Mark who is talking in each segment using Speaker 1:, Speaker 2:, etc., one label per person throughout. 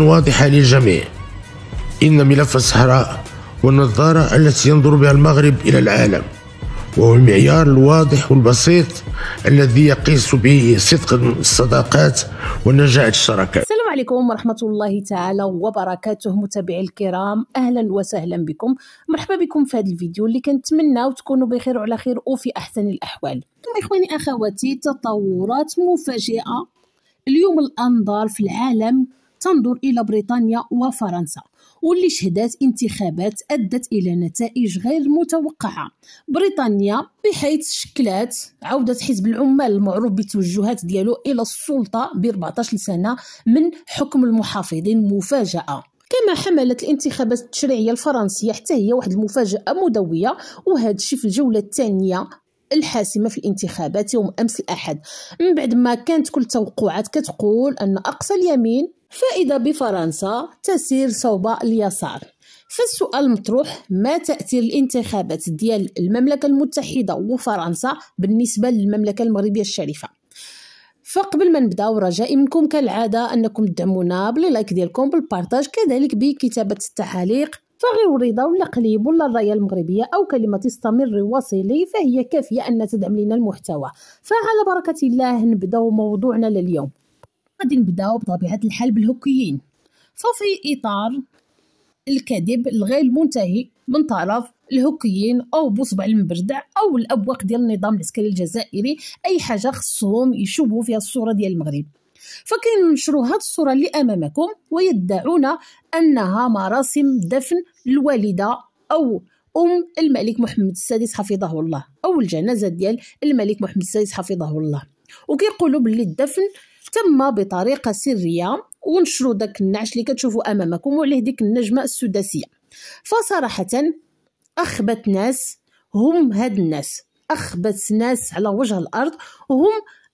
Speaker 1: واضحة للجميع إن ملف الصحراء والنظارة التي ينظر بها المغرب إلى العالم وهو المعيار الواضح والبسيط الذي يقيس به صدق الصداقات ونجاح الشراكات السلام عليكم ورحمة الله تعالى وبركاته متابعي الكرام أهلا وسهلا بكم مرحبا بكم في هذا الفيديو اللي كنتمناو تكونوا بخير وعلى خير وفي أحسن الأحوال إخواني أخواتي تطورات مفاجئة اليوم الأنظار في العالم تنظر إلى بريطانيا وفرنسا واللي شهدت انتخابات أدت إلى نتائج غير متوقعة بريطانيا بحيث شكلات عودة حزب العمال المعروف بتوجهات ديالو إلى السلطة ب 14 سنة من حكم المحافظين مفاجأة كما حملت الانتخابات التشريعيه الفرنسيه حتى هي واحد المفاجاه مدويه وهذا الشيء في الجوله الثانيه الحاسمه في الانتخابات يوم امس الاحد من بعد ما كانت كل التوقعات كتقول ان اقصى اليمين فإذا بفرنسا تسير صوب اليسار فالسؤال المطروح ما تأثير الانتخابات ديال المملكة المتحدة وفرنسا بالنسبة للمملكة المغربية الشريفة فقبل ما نبداو رجائي منكم كالعادة أنكم تدعمونا باللايك ديالكم بالبارتاج كذلك بكتابة التحاليق فغير الرضا ولا قليب ولا الرايه المغربيه او كلمه استمر وصلي فهي كافيه ان تدعم لنا المحتوى فعلى بركه الله نبداو موضوعنا لليوم قد نبداو بطبيعة الحال بالهوكيين ففي إطار الكذب الغير منتهي من طرف الهوكيين او بصبع المبردع او الابواق ديال النظام العسكري الجزائري اي حاجه خصهم يشوبوا فيها الصوره ديال المغرب فكينشروا هاد الصوره اللي امامكم ويدعون انها مراسم دفن الوالده او ام الملك محمد السادس حفظه الله او الجنازه ديال الملك محمد السادس حفظه الله وكيقولوا باللي الدفن تم بطريقه سريه ونشروا داك النعش اللي كتشوفوا امامكم وعليه ديك النجمه السداسيه فصراحه اخبت ناس هم هاد الناس اخبت ناس على وجه الارض وهم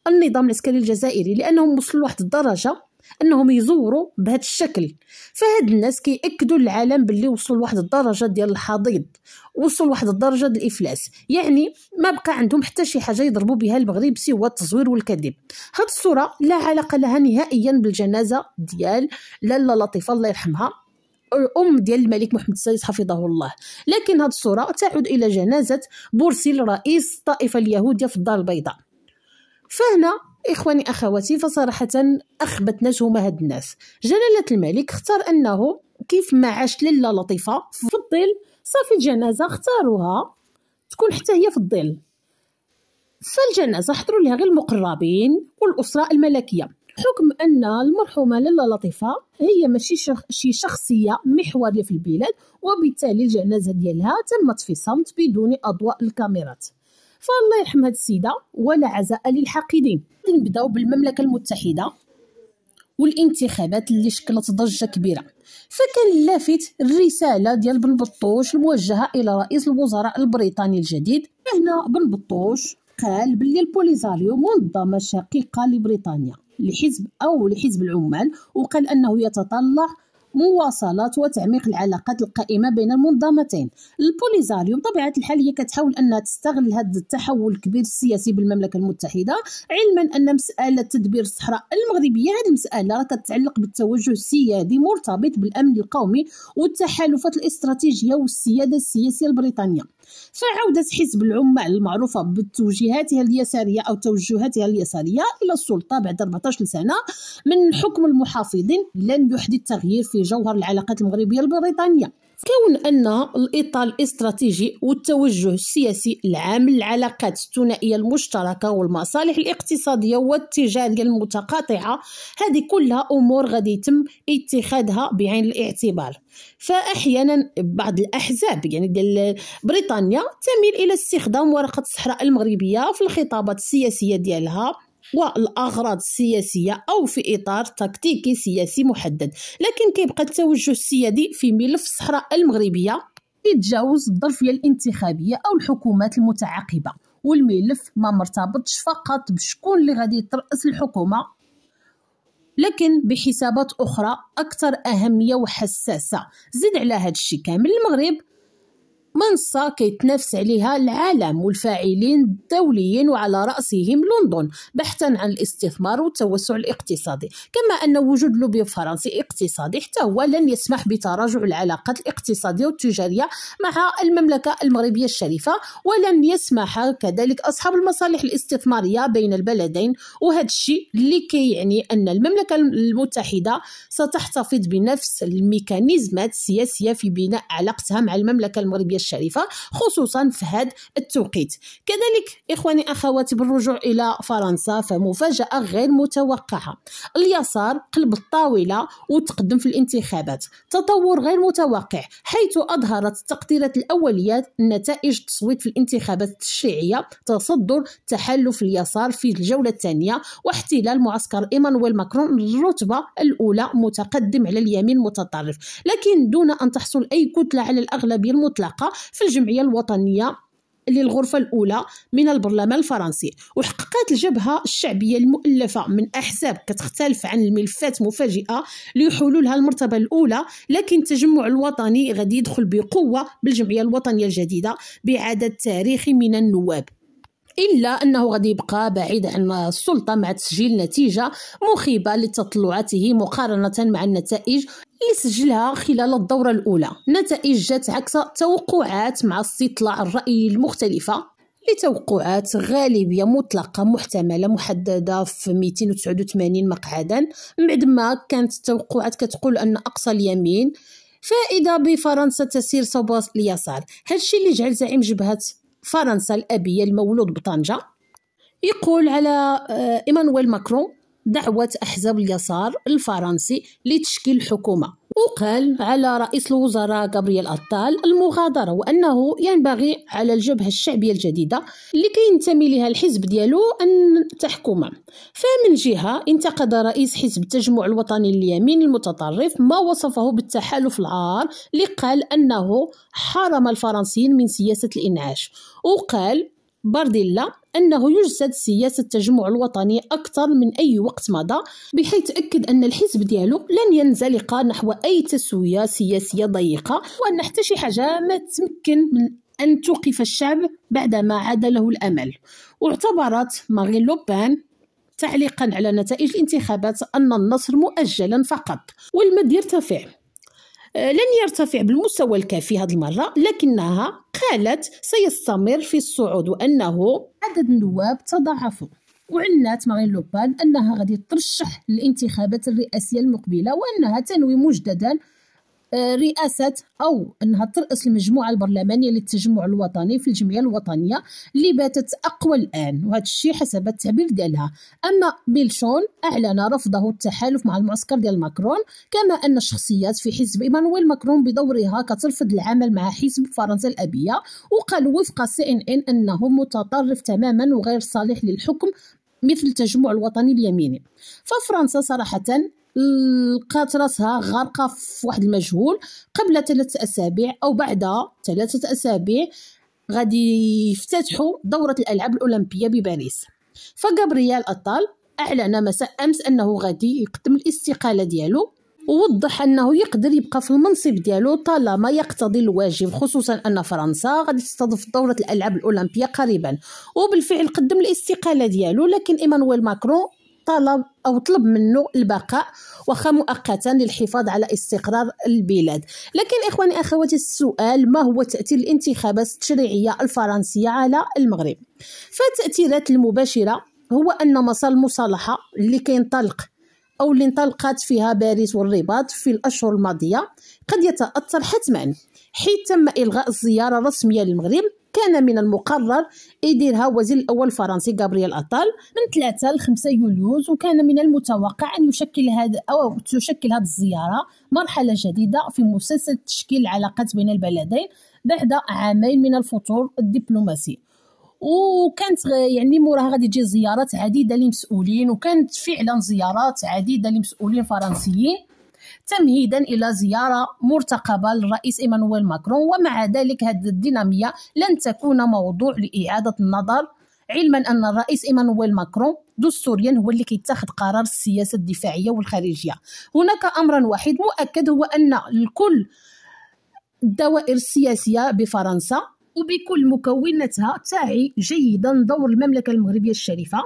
Speaker 1: النظام العسكري الجزائري لانهم وصلوا لواحد الدرجه انهم يزوروا بهذا الشكل فهاد الناس كيأكدوا للعالم باللي وصلوا لواحد الدرجه ديال الحضيض وصلوا لواحد الدرجه ديال الافلاس يعني ما بقى عندهم حتى شي حاجه يضربوا بها المغرب سوى التزوير والكذب هاد الصوره لا علاقه لها نهائيا بالجنازه ديال لاله لطيفه الله يرحمها الام ديال الملك محمد السادس حفظه الله لكن هاد الصوره تعود الى جنازه بورسيل رئيس الطائفه اليهوديه في الدار البيضاء فهنا إخواني أخواتي فصراحة أخبتناش هما هاد الناس جلالة الملك اختار أنه كيف ما عاشت للا لطيفة في الظل صافي الجنازة اختاروها تكون حتى هي في الظل فالجنازة حضروا لها غير المقربين والأسرة الملكية حكم أن المرحومة للا لطيفة هي ماشي شي شخصية محورية في البلاد وبالتالي الجنازة ديالها تمت في صمت بدون أضواء الكاميرات فالله يرحم هاد السيده ولا عزاء للحاقدين نبداو بالمملكه المتحده والانتخابات اللي شكلت ضجه كبيره فكان اللافت الرساله ديال بن بطوش الموجهه الى رئيس الوزراء البريطاني الجديد هنا بن بطوش قال باللي البوليزاريو منظمه شقيقه لبريطانيا لحزب او لحزب العمال وقال انه يتطلع مواصلات وتعميق العلاقات القائمه بين المنظمتين البوليزاريو بطبيعه الحال هي كتحاول انها تستغل هذا التحول الكبير السياسي بالمملكه المتحده علما ان مساله تدبير الصحراء المغربيه هذه المساله راه كتعلق بالتوجه السيادي مرتبط بالامن القومي والتحالفات الاستراتيجيه والسياده السياسيه البريطانيه فعودة حزب العمال المعروفة بتوجيهاتها اليسارية أو توجهاتها اليسارية إلى السلطة بعد 14 سنة من حكم المحافظين لن يحدث تغيير في جوهر العلاقات المغربية البريطانية كون أن الإطار الاستراتيجي والتوجه السياسي العام للعلاقات الثنائية المشتركة والمصالح الاقتصادية والتجارية المتقاطعة هذه كلها أمور غادي يتم اتخاذها بعين الاعتبار فأحيانا بعض الأحزاب يعني ديال بريطانيا تميل إلى استخدام ورقة الصحراء المغربية في الخطابات السياسية ديالها والأغراض السياسية أو في إطار تكتيكي سياسي محدد لكن كيبقى التوجه السيادي في ملف الصحراء المغربية يتجاوز الظرفية الانتخابية أو الحكومات المتعاقبة والملف ما مرتبطش فقط بشكون اللي غادي يترأس الحكومة لكن بحسابات أخرى أكثر أهمية وحساسة زد على هذا الشيء كامل المغرب منصة كيتنافس عليها العالم والفاعلين الدوليين وعلى رأسهم لندن بحثا عن الاستثمار والتوسع الاقتصادي كما أن وجود لوبي فرنسي اقتصادي حتى هو لن يسمح بتراجع العلاقات الاقتصادية والتجارية مع المملكة المغربية الشريفة ولن يسمح كذلك أصحاب المصالح الاستثمارية بين البلدين وهذا الشيء اللي كيعني كي أن المملكة المتحدة ستحتفظ بنفس الميكانيزمات السياسية في بناء علاقتها مع المملكة المغربية الشريفة خصوصا في هذا التوقيت كذلك إخواني أخواتي بالرجوع إلى فرنسا فمفاجأة غير متوقعة اليسار قلب الطاولة وتقدم في الانتخابات تطور غير متوقع حيث أظهرت التقديرات الأولية نتائج التصويت في الانتخابات التشريعية تصدر تحالف اليسار في الجولة الثانية واحتلال معسكر إيمانويل ماكرون الرتبة الأولى متقدم على اليمين المتطرف لكن دون أن تحصل أي كتلة على الأغلبية المطلقة في الجمعية الوطنية للغرفة الأولى من البرلمان الفرنسي وحققت الجبهة الشعبية المؤلفة من أحزاب كتختلف عن الملفات مفاجئة لحلولها المرتبة الأولى لكن التجمع الوطني غادي يدخل بقوة بالجمعية الوطنية الجديدة بعدد تاريخي من النواب إلا أنه غادي يبقى بعيد عن السلطة مع تسجيل نتيجة مخيبة لتطلعاته مقارنة مع النتائج اللي سجلها خلال الدورة الأولى نتائج جات عكس توقعات مع استطلاع الرأي المختلفة لتوقعات غالبية مطلقة محتملة محددة في 289 مقعدا بعد ما كانت التوقعات كتقول أن أقصى اليمين فائدة بفرنسا تسير صوب اليسار هادشي اللي جعل زعيم جبهة فرنسا الأبية المولود بطنجة يقول على آه، إيمانويل ماكرون دعوة أحزاب اليسار الفرنسي لتشكيل حكومة وقال على رئيس الوزراء غابرييل أطال المغادرة وأنه ينبغي على الجبهة الشعبية الجديدة لكي ينتمي لها الحزب ديالو أن تحكم فمن جهة انتقد رئيس حزب التجمع الوطني اليمين المتطرف ما وصفه بالتحالف العار اللي قال أنه حرم الفرنسيين من سياسة الإنعاش وقال بارديلا أنه يجسد سياسة التجمع الوطني أكثر من أي وقت مضى بحيث أكد أن الحزب ديالو لن ينزلق نحو أي تسوية سياسية ضيقة وأن حتى شي حاجة ما تمكن من أن توقف الشعب بعدما عاد له الأمل واعتبرت مارين لوبان تعليقا على نتائج الانتخابات أن النصر مؤجلا فقط والمد يرتفع آه، لن يرتفع بالمستوى الكافي هذه المرة لكنها قالت سيستمر في الصعود وأنه عدد النواب تضاعف وعنات مارين لوبان أنها غادي ترشح للانتخابات الرئاسية المقبلة وأنها تنوي مجددا آه، رئاسة أو أنها ترأس المجموعة البرلمانية للتجمع الوطني في الجمعية الوطنية اللي باتت أقوى الآن وهذا الشيء حسب التعبير ديالها أما بيلشون أعلن رفضه التحالف مع المعسكر ديال ماكرون كما أن الشخصيات في حزب إيمانويل ماكرون بدورها كترفض العمل مع حزب فرنسا الأبية وقال وفق سي إن إن أنه متطرف تماما وغير صالح للحكم مثل التجمع الوطني اليميني ففرنسا صراحة لقات راسها غارقه في واحد المجهول قبل ثلاثة اسابيع او بعد ثلاثة اسابيع غادي يفتتحوا دوره الالعاب الاولمبيه بباريس فجابرييل اطال اعلن مساء امس انه غادي يقدم الاستقاله ديالو ووضح انه يقدر يبقى في المنصب ديالو طالما يقتضي الواجب خصوصا ان فرنسا غادي تستضيف دوره الالعاب الاولمبيه قريبا وبالفعل قدم الاستقاله ديالو لكن ايمانويل ماكرون طلب أو طلب منه البقاء وخا مؤقتا للحفاظ على استقرار البلاد لكن إخواني أخواتي السؤال ما هو تأثير الانتخابات التشريعية الفرنسية على المغرب فالتأثيرات المباشرة هو أن مسار المصالحة اللي كينطلق أو اللي انطلقت فيها باريس والرباط في الأشهر الماضية قد يتأثر حتما حيث تم إلغاء الزيارة الرسمية للمغرب كان من المقرر يديرها وزير الأول الفرنسي غابرييل أطال من 3 ل 5 يوليوز وكان من المتوقع أن يشكل هذا أو تشكل هذه الزيارة مرحلة جديدة في مسلسل تشكيل العلاقات بين البلدين بعد عامين من الفتور الدبلوماسي وكانت يعني موراها غادي تجي زيارات عديده لمسؤولين وكانت فعلا زيارات عديده لمسؤولين فرنسيين تمهيدا إلى زيارة مرتقبة للرئيس إيمانويل ماكرون ومع ذلك هذه الدينامية لن تكون موضوع لإعادة النظر علما ان الرئيس ايمانويل ماكرون دستوريا هو اللي كيتخذ قرار السياسه الدفاعيه والخارجيه هناك امر واحد مؤكد هو ان الكل الدوائر السياسيه بفرنسا وبكل مكوناتها تعي جيدا دور المملكه المغربيه الشريفه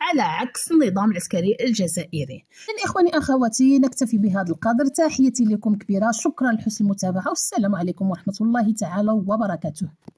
Speaker 1: على عكس النظام العسكري الجزائري إخواني أخواتي نكتفي بهذا القدر تحيتي لكم كبيرة شكرا لحسن المتابعة والسلام عليكم ورحمة الله تعالى وبركاته